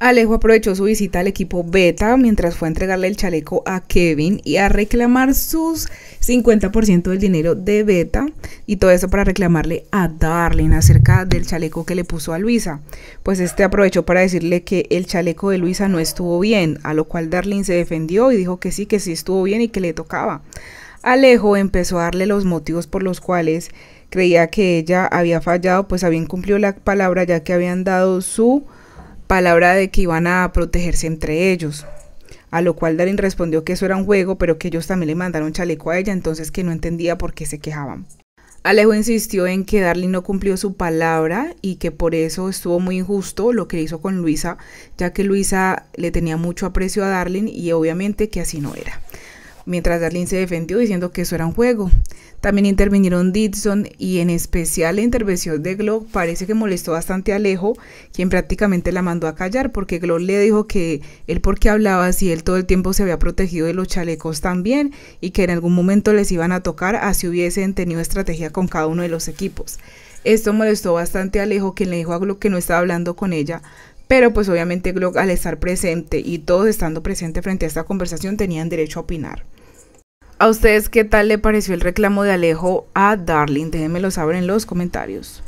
Alejo aprovechó su visita al equipo Beta mientras fue a entregarle el chaleco a Kevin y a reclamar sus 50% del dinero de Beta y todo eso para reclamarle a Darlene acerca del chaleco que le puso a Luisa. Pues este aprovechó para decirle que el chaleco de Luisa no estuvo bien, a lo cual Darling se defendió y dijo que sí, que sí estuvo bien y que le tocaba. Alejo empezó a darle los motivos por los cuales creía que ella había fallado, pues habían cumplido la palabra ya que habían dado su palabra de que iban a protegerse entre ellos. A lo cual Darlin respondió que eso era un juego, pero que ellos también le mandaron chaleco a ella, entonces que no entendía por qué se quejaban. Alejo insistió en que darlin no cumplió su palabra y que por eso estuvo muy injusto lo que hizo con Luisa, ya que Luisa le tenía mucho aprecio a darlin y obviamente que así no era mientras Darlene se defendió diciendo que eso era un juego. También intervinieron Didson y en especial la intervención de Glock parece que molestó bastante a Alejo, quien prácticamente la mandó a callar porque Glock le dijo que él porque hablaba si él todo el tiempo se había protegido de los chalecos también y que en algún momento les iban a tocar así hubiesen tenido estrategia con cada uno de los equipos. Esto molestó bastante a Alejo, quien le dijo a Glock que no estaba hablando con ella, pero pues obviamente Glock al estar presente y todos estando presentes frente a esta conversación tenían derecho a opinar. ¿A ustedes qué tal le pareció el reclamo de Alejo a Darling? Déjenmelo saber en los comentarios.